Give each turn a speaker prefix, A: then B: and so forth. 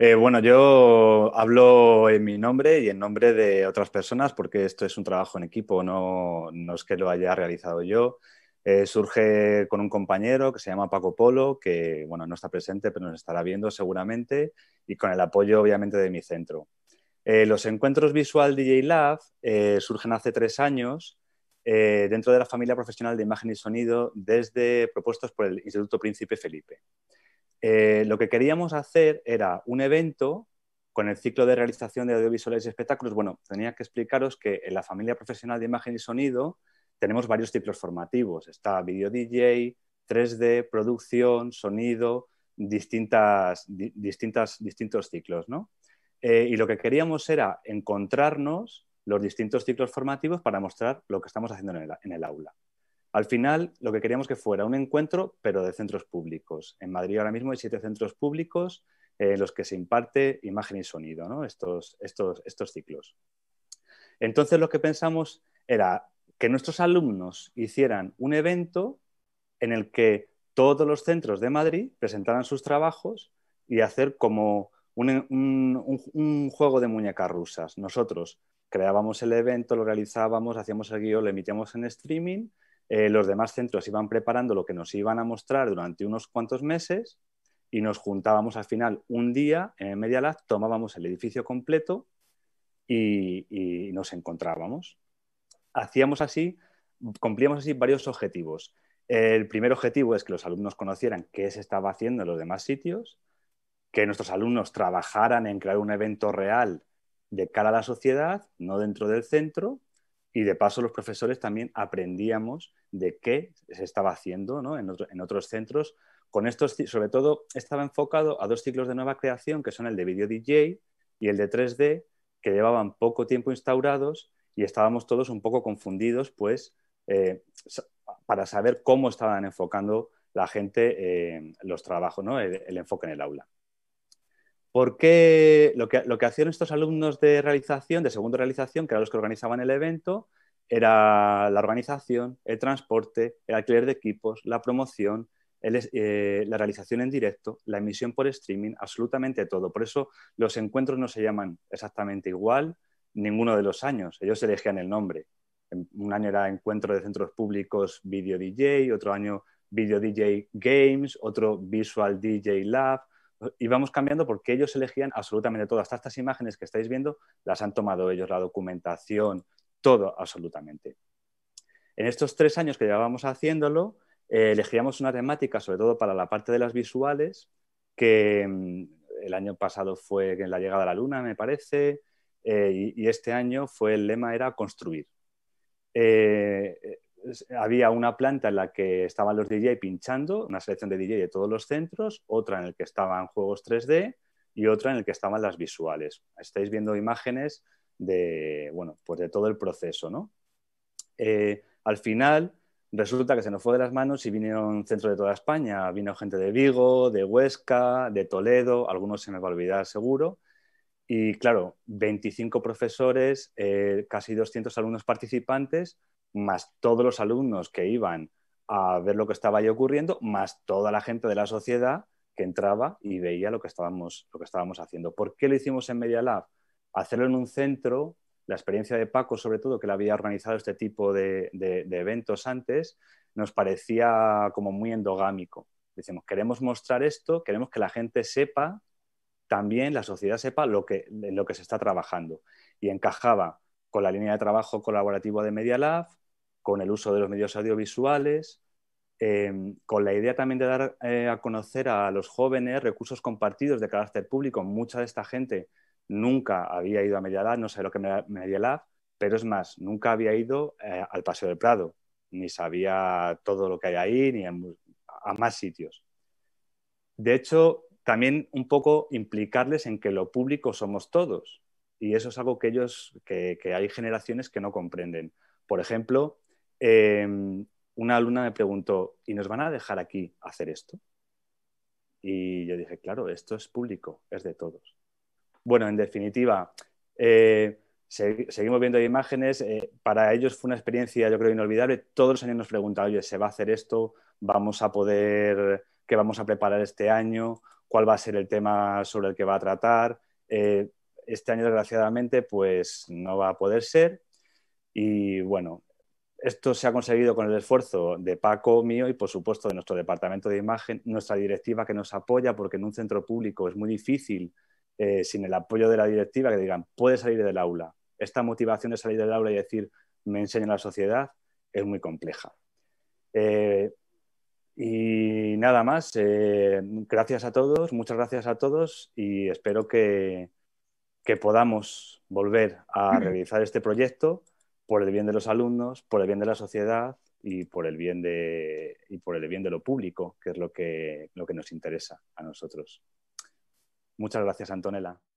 A: Eh, bueno, yo hablo en mi nombre y en nombre de otras personas porque esto es un trabajo en equipo, no, no es que lo haya realizado yo. Eh, surge con un compañero que se llama Paco Polo, que bueno, no está presente, pero nos estará viendo seguramente, y con el apoyo obviamente de mi centro. Eh, los encuentros Visual DJ Lab surgen hace tres años dentro de la familia profesional de imagen y sonido desde propuestos por el Instituto Príncipe Felipe. Eh, lo que queríamos hacer era un evento con el ciclo de realización de audiovisuales y espectáculos. Bueno, tenía que explicaros que en la familia profesional de imagen y sonido tenemos varios ciclos formativos. Está video DJ, 3D, producción, sonido, distintos ciclos. ¿no? Eh, y lo que queríamos era encontrarnos los distintos ciclos formativos para mostrar lo que estamos haciendo en el aula. Al final, lo que queríamos que fuera un encuentro, pero de centros públicos. En Madrid ahora mismo hay siete centros públicos eh, en los que se imparte imagen y sonido, estos, ciclos. Entonces, lo que pensamos era que nuestros alumnos hicieran un evento en el que todos los centros de Madrid presentaran sus trabajos y hacer como un, un, juego de muñecas rusas. Nosotros creábamos el evento, lo realizábamos, hacíamos el guión, lo emitíamos en streaming eh, los demás centros iban preparando lo que nos iban a mostrar durante unos cuantos meses y nos juntábamos al final un día en Media Lab, tomábamos el edificio completo y nos encontrábamos. Hacíamos así, cumplíamos así varios objetivos. El primer objetivo es que los alumnos conocieran qué se estaba haciendo en los demás sitios, que nuestros alumnos trabajaran en crear un evento real de cara a la sociedad, no dentro del centro, y de paso los profesores también aprendíamos de qué se estaba haciendo ¿no? en, otros centros. Con estos, sobre todo, estaba enfocado a dos ciclos de nueva creación, que son el de video DJ y el de 3D, que llevaban poco tiempo instaurados y estábamos todos un poco confundidos, pues, eh, para saber cómo estaban enfocando la gente eh, los trabajos, ¿no? el enfoque en el aula. Porque lo que, lo hacían estos alumnos de realización, de segundo realización, que eran los que organizaban el evento, era la organización, el transporte, el alquiler de equipos, la promoción, eh, la realización en directo, la emisión por streaming, absolutamente todo. Por eso los encuentros no se llaman exactamente igual ninguno de los años. Ellos elegían el nombre. Un año era encuentro de centros públicos Video DJ, otro año Video DJ Games, otro Visual DJ Lab, íbamos cambiando porque ellos elegían absolutamente todas Hasta estas imágenes que estáis viendo las han tomado ellos, la documentación, todo absolutamente. En estos tres años que llevábamos haciéndolo, eh, elegíamos una temática, sobre todo para la parte de las visuales, que mm, el año pasado fue en la llegada a la luna, me parece, eh, y, este año fue el lema era construir. Eh, había una planta en la que estaban los DJ pinchando, una selección de DJ de todos los centros, otra en la que estaban juegos 3D y otra en la que estaban las visuales. Estáis viendo imágenes de, bueno, pues de todo el proceso, ¿no? Eh, al final resulta que se nos fue de las manos y vinieron centros de toda España, vino gente de Vigo, de Huesca, de Toledo, algunos se me va a olvidar seguro, y claro, 25 profesores, eh, casi 200 alumnos participantes, más todos los alumnos que iban a ver lo que estaba ahí ocurriendo, más toda la gente de la sociedad que entraba y veía lo que estábamos, lo que estábamos haciendo. ¿Por qué lo hicimos en Media Lab? Hacerlo en un centro, la experiencia de Paco sobre todo, que le había organizado este tipo de, eventos antes, nos parecía como muy endogámico. Decimos, queremos mostrar esto, queremos que la gente sepa, también la sociedad sepa lo que, lo que se está trabajando. Y encajaba con la línea de trabajo colaborativo de Media Lab, con el uso de los medios audiovisuales, em, con la idea también de dar eh, a conocer a los jóvenes recursos compartidos de carácter público. Mucha de esta gente nunca había ido a Media Lab, no sé lo que es Media Lab, pero es más, nunca había ido eh, al Paseo del Prado, ni sabía todo lo que hay ahí, ni a más sitios. De hecho, también un poco implicarles en que lo público somos todos y eso es algo que ellos, que, hay generaciones que no comprenden. Por ejemplo, em, una alumna me preguntó, ¿y nos van a dejar aquí hacer esto? Y yo dije, claro, esto es público, es de todos. Bueno, en definitiva, eh, seguimos viendo imágenes. Eh, para ellos fue una experiencia, yo creo, inolvidable. Todos los años nos preguntan, oye, ¿se va a hacer esto? ¿Vamos a poder, qué vamos a preparar este año? ¿Cuál va a ser el tema sobre el que va a tratar? Eh, este año desgraciadamente pues no va a poder ser y bueno, esto se ha conseguido con el esfuerzo de Paco, mío y por supuesto de nuestro departamento de imagen, nuestra directiva que nos apoya porque en un centro público es muy difícil eh, sin el apoyo de la directiva que digan, puede salir del aula. Esta motivación de salir del aula y decir, me enseña la sociedad, es muy compleja. Eh, y nada más, eh, gracias a todos, muchas gracias a todos y espero que, que podamos volver a realizar este proyecto por el bien de los alumnos, por el bien de la sociedad y por el bien de, y por el bien de lo público, que es lo que, lo que nos interesa a nosotros. Muchas gracias, Antonella.